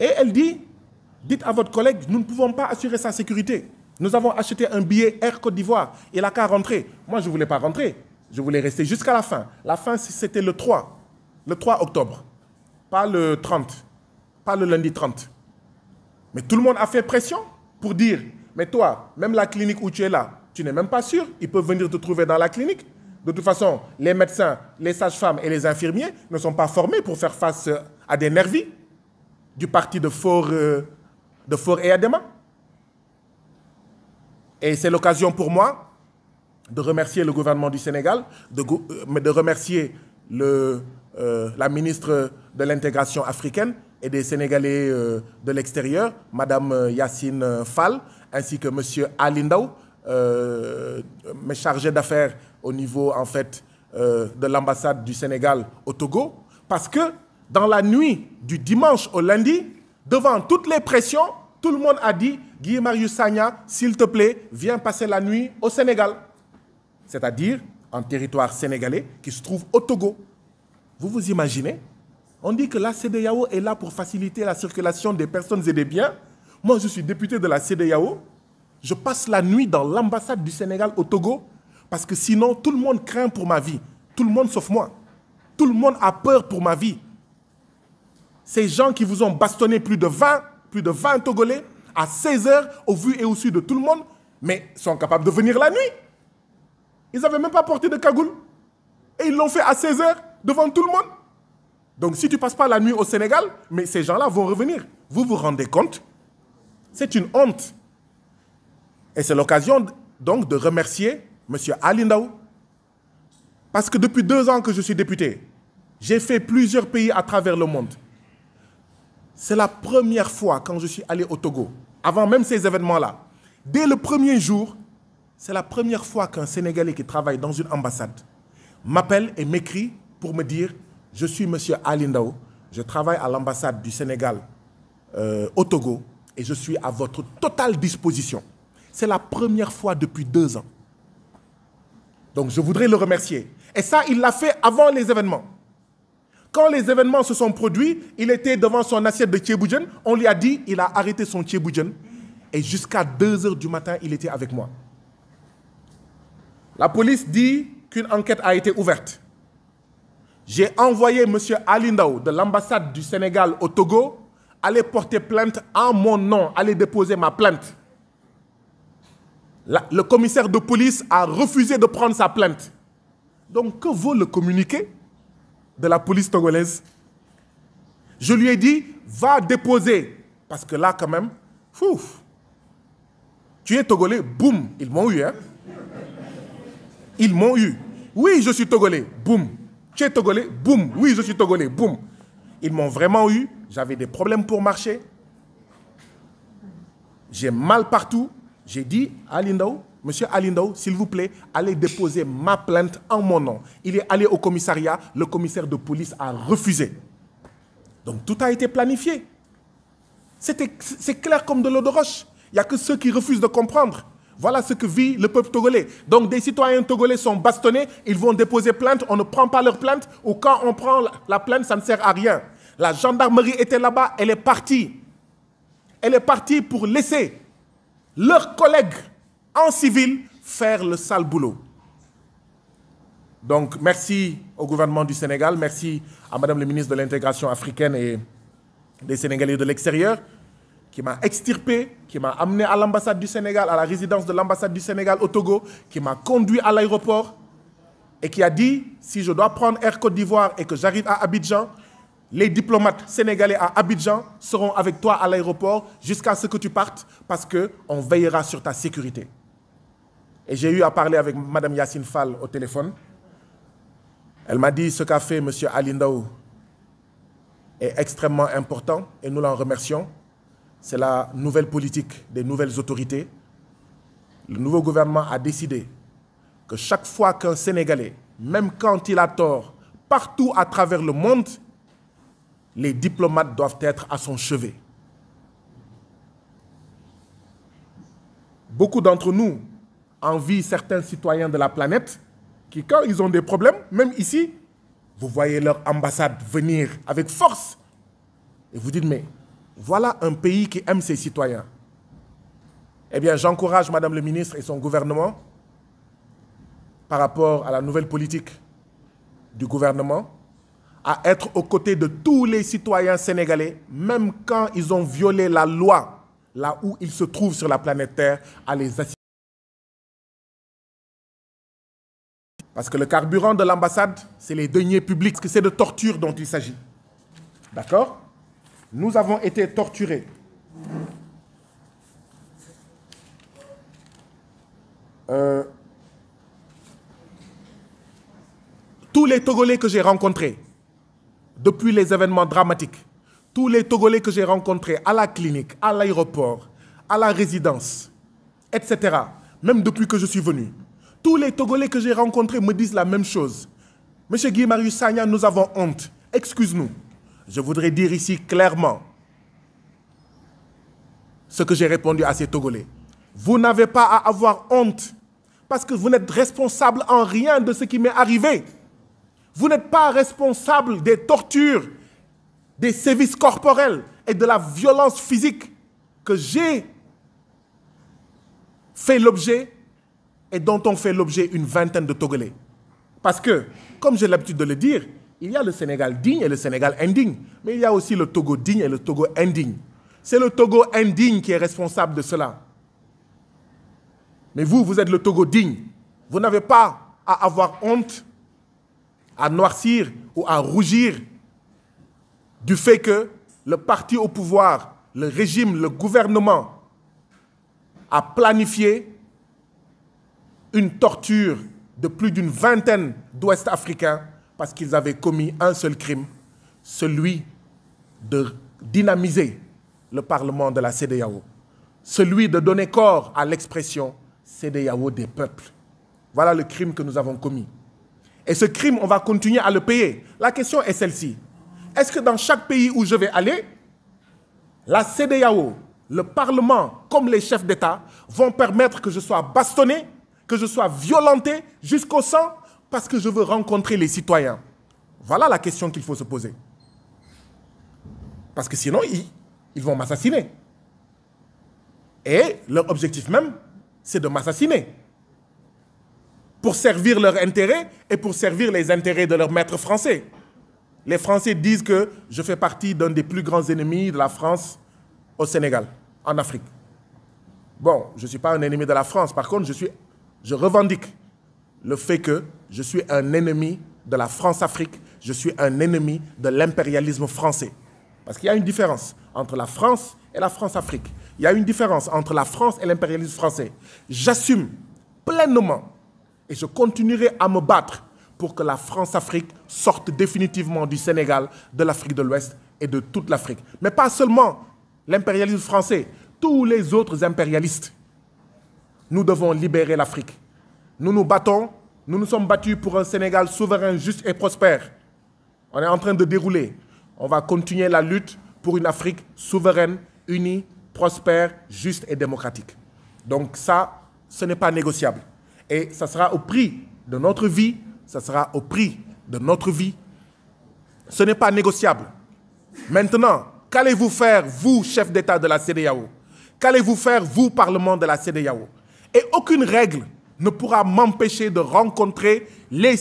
Et elle dit, dites à votre collègue, nous ne pouvons pas assurer sa sécurité. Nous avons acheté un billet Air Côte d'Ivoire. Il la qu'à rentrer. Moi, je ne voulais pas rentrer. Je voulais rester jusqu'à la fin. La fin, c'était le 3. Le 3 octobre. Pas le 30. Pas le lundi 30. Mais tout le monde a fait pression pour dire, mais toi, même la clinique où tu es là, tu n'es même pas sûr. Ils peuvent venir te trouver dans la clinique. De toute façon, les médecins, les sages-femmes et les infirmiers ne sont pas formés pour faire face à des nervis du parti de Fort, euh, et Et c'est l'occasion pour moi de remercier le gouvernement du Sénégal, de, euh, mais de remercier euh, la ministre de l'intégration africaine et des Sénégalais de l'extérieur, Madame Yacine Fall, ainsi que Monsieur Alindaou, euh, mes chargés d'affaires au niveau en fait de l'ambassade du Sénégal au Togo, parce que dans la nuit du dimanche au lundi, devant toutes les pressions, tout le monde a dit Guillaume Marius Sagna, s'il te plaît, viens passer la nuit au Sénégal. C'est-à-dire en territoire sénégalais qui se trouve au Togo. Vous vous imaginez On dit que la CDAO est là pour faciliter la circulation des personnes et des biens. Moi, je suis député de la CDAO. Je passe la nuit dans l'ambassade du Sénégal au Togo parce que sinon, tout le monde craint pour ma vie. Tout le monde sauf moi. Tout le monde a peur pour ma vie ces gens qui vous ont bastonné plus de 20, plus de 20 Togolais à 16 heures, au vu et au su de tout le monde, mais sont capables de venir la nuit. Ils n'avaient même pas porté de cagoule. Et ils l'ont fait à 16 heures devant tout le monde. Donc si tu passes pas la nuit au Sénégal, mais ces gens-là vont revenir. Vous vous rendez compte C'est une honte. Et c'est l'occasion donc de remercier M. Alindaou. Parce que depuis deux ans que je suis député, j'ai fait plusieurs pays à travers le monde. C'est la première fois quand je suis allé au Togo, avant même ces événements-là. Dès le premier jour, c'est la première fois qu'un Sénégalais qui travaille dans une ambassade m'appelle et m'écrit pour me dire Je suis M. Alindao, je travaille à l'ambassade du Sénégal euh, au Togo et je suis à votre totale disposition. C'est la première fois depuis deux ans. Donc je voudrais le remercier. Et ça, il l'a fait avant les événements. Quand les événements se sont produits, il était devant son assiette de tchéboujen. On lui a dit, il a arrêté son tchéboujen. Et jusqu'à 2 heures du matin, il était avec moi. La police dit qu'une enquête a été ouverte. J'ai envoyé M. Alindao de l'ambassade du Sénégal au Togo aller porter plainte en mon nom, aller déposer ma plainte. le commissaire de police a refusé de prendre sa plainte. Donc que vaut le communiquer de la police togolaise. Je lui ai dit, va déposer. Parce que là, quand même, fouf, tu es togolais, boum, ils m'ont eu. Hein. Ils m'ont eu. Oui, je suis togolais, boum. Tu es togolais, boum. Oui, je suis togolais, boum. Ils m'ont vraiment eu. J'avais des problèmes pour marcher. J'ai mal partout. J'ai dit, l'Indao. Monsieur Alindo, s'il vous plaît, allez déposer ma plainte en mon nom. Il est allé au commissariat, le commissaire de police a refusé. Donc tout a été planifié. C'est clair comme de l'eau de roche. Il n'y a que ceux qui refusent de comprendre. Voilà ce que vit le peuple togolais. Donc des citoyens togolais sont bastonnés, ils vont déposer plainte, on ne prend pas leur plainte, ou quand on prend la plainte, ça ne sert à rien. La gendarmerie était là-bas, elle est partie. Elle est partie pour laisser leurs collègues en civil, faire le sale boulot. Donc, merci au gouvernement du Sénégal, merci à Madame le ministre de l'intégration africaine et des Sénégalais de l'extérieur, qui m'a extirpé, qui m'a amené à l'ambassade du Sénégal, à la résidence de l'ambassade du Sénégal au Togo, qui m'a conduit à l'aéroport et qui a dit, si je dois prendre Air Côte d'Ivoire et que j'arrive à Abidjan, les diplomates sénégalais à Abidjan seront avec toi à l'aéroport jusqu'à ce que tu partes parce qu'on veillera sur ta sécurité. Et j'ai eu à parler avec Mme Yacine Fall au téléphone. Elle m'a dit ce qu'a fait M. Alindaou est extrêmement important et nous l'en remercions. C'est la nouvelle politique des nouvelles autorités. Le nouveau gouvernement a décidé que chaque fois qu'un Sénégalais, même quand il a tort, partout à travers le monde, les diplomates doivent être à son chevet. Beaucoup d'entre nous envie certains citoyens de la planète qui, quand ils ont des problèmes, même ici, vous voyez leur ambassade venir avec force. Et vous dites, mais voilà un pays qui aime ses citoyens. Eh bien, j'encourage Madame le ministre et son gouvernement par rapport à la nouvelle politique du gouvernement à être aux côtés de tous les citoyens sénégalais, même quand ils ont violé la loi, là où ils se trouvent sur la planète Terre, à les assister. Parce que le carburant de l'ambassade, c'est les deniers publics, que c'est de torture dont il s'agit. D'accord Nous avons été torturés. Euh, tous les Togolais que j'ai rencontrés depuis les événements dramatiques, tous les Togolais que j'ai rencontrés à la clinique, à l'aéroport, à la résidence, etc., même depuis que je suis venu, tous les Togolais que j'ai rencontrés me disent la même chose. Monsieur Guy Marius Sagna, nous avons honte. Excuse-nous. Je voudrais dire ici clairement ce que j'ai répondu à ces Togolais. Vous n'avez pas à avoir honte parce que vous n'êtes responsable en rien de ce qui m'est arrivé. Vous n'êtes pas responsable des tortures, des sévices corporels et de la violence physique que j'ai fait l'objet et dont on fait l'objet une vingtaine de Togolais. Parce que, comme j'ai l'habitude de le dire, il y a le Sénégal digne et le Sénégal indigne, mais il y a aussi le Togo digne et le Togo indigne. C'est le Togo indigne qui est responsable de cela. Mais vous, vous êtes le Togo digne. Vous n'avez pas à avoir honte, à noircir ou à rougir du fait que le parti au pouvoir, le régime, le gouvernement a planifié une torture de plus d'une vingtaine d'Ouest-Africains parce qu'ils avaient commis un seul crime, celui de dynamiser le Parlement de la CDAO, celui de donner corps à l'expression CDAO des peuples. Voilà le crime que nous avons commis. Et ce crime, on va continuer à le payer. La question est celle-ci. Est-ce que dans chaque pays où je vais aller, la CDAO, le Parlement, comme les chefs d'État, vont permettre que je sois bastonné que je sois violenté jusqu'au sang parce que je veux rencontrer les citoyens Voilà la question qu'il faut se poser. Parce que sinon, ils, vont m'assassiner. Et leur objectif même, c'est de m'assassiner. Pour servir leurs intérêts et pour servir les intérêts de leurs maîtres français. Les Français disent que je fais partie d'un des plus grands ennemis de la France au Sénégal, en Afrique. Bon, je ne suis pas un ennemi de la France, par contre, je suis je revendique le fait que je suis un ennemi de la France-Afrique, je suis un ennemi de l'impérialisme français. Parce qu'il y a une différence entre la France et la France-Afrique. Il y a une différence entre la France et l'impérialisme français. J'assume pleinement et je continuerai à me battre pour que la France-Afrique sorte définitivement du Sénégal, de l'Afrique de l'Ouest et de toute l'Afrique. Mais pas seulement l'impérialisme français, tous les autres impérialistes nous devons libérer l'Afrique. Nous nous battons, nous nous sommes battus pour un Sénégal souverain, juste et prospère. On est en train de dérouler. On va continuer la lutte pour une Afrique souveraine, unie, prospère, juste et démocratique. Donc ça, ce n'est pas négociable. Et ça sera au prix de notre vie, ça sera au prix de notre vie. Ce n'est pas négociable. Maintenant, qu'allez-vous faire, vous, chef d'État de la CDAO Qu'allez-vous faire, vous, Parlement de la CDAO et aucune règle ne pourra m'empêcher de rencontrer les